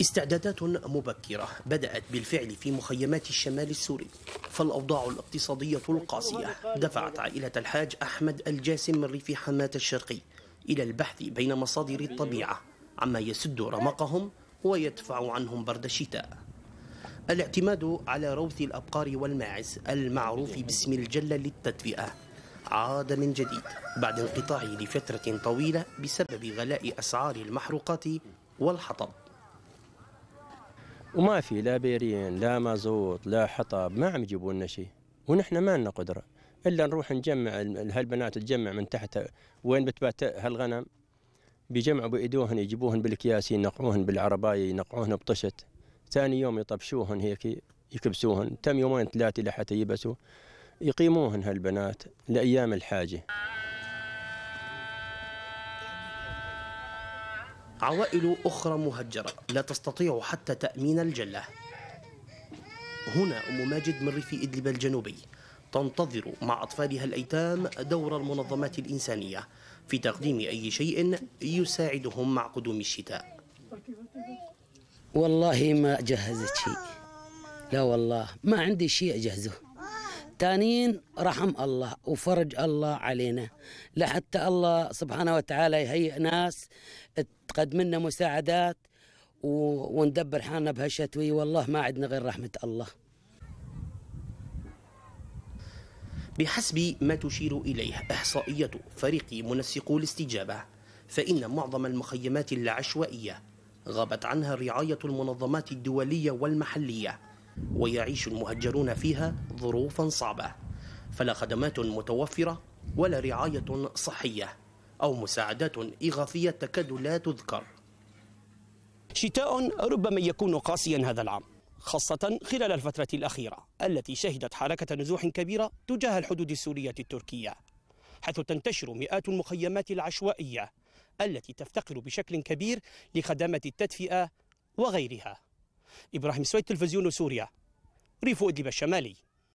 استعدادات مبكرة بدأت بالفعل في مخيمات الشمال السوري فالأوضاع الاقتصادية القاسية دفعت عائلة الحاج أحمد الجاسم من ريف حماة الشرقي إلى البحث بين مصادر الطبيعة عما يسد رمقهم ويدفع عنهم برد الشتاء الاعتماد على روث الأبقار والماعز المعروف باسم الجلة للتدفئة عاد من جديد بعد انقطاعه لفترة طويلة بسبب غلاء أسعار المحروقات والحطب وما في لا بيرين لا مازوت لا حطب ما عم يجيبوا لنا شيء ونحن ما لنا قدره الا نروح نجمع هالبنات تجمع من تحت وين بتبات هالغنم بيجمعوا بايدوهن يجيبوهن بالكياس ينقعوهن بالعربايه ينقعوهن بطشت ثاني يوم يطبشوهن هيك يكبسوهن تم يومين ثلاثه لحتى يبسوا يقيموهن هالبنات لايام الحاجه عوائل أخرى مهجرة لا تستطيع حتى تأمين الجلة هنا أم ماجد من ريف إدلب الجنوبي تنتظر مع أطفالها الأيتام دور المنظمات الإنسانية في تقديم أي شيء يساعدهم مع قدوم الشتاء والله ما جهزت شيء لا والله ما عندي شيء أجهزه الثانيين رحم الله وفرج الله علينا لحتى الله سبحانه وتعالى يهيئ ناس تقدم لنا مساعدات وندبر حالنا بهالشتوي والله ما عندنا غير رحمة الله بحسب ما تشير إليه إحصائية فريق منسقو الاستجابة فإن معظم المخيمات العشوائية غابت عنها رعاية المنظمات الدولية والمحلية ويعيش المهجرون فيها ظروفا صعبة فلا خدمات متوفرة ولا رعاية صحية أو مساعدات إغاثية تكاد لا تذكر شتاء ربما يكون قاسيا هذا العام خاصة خلال الفترة الأخيرة التي شهدت حركة نزوح كبيرة تجاه الحدود السورية التركية حيث تنتشر مئات المخيمات العشوائية التي تفتقر بشكل كبير لخدمات التدفئة وغيرها ابراهيم سويد تلفزيون سوريا ريف ادلب الشمالي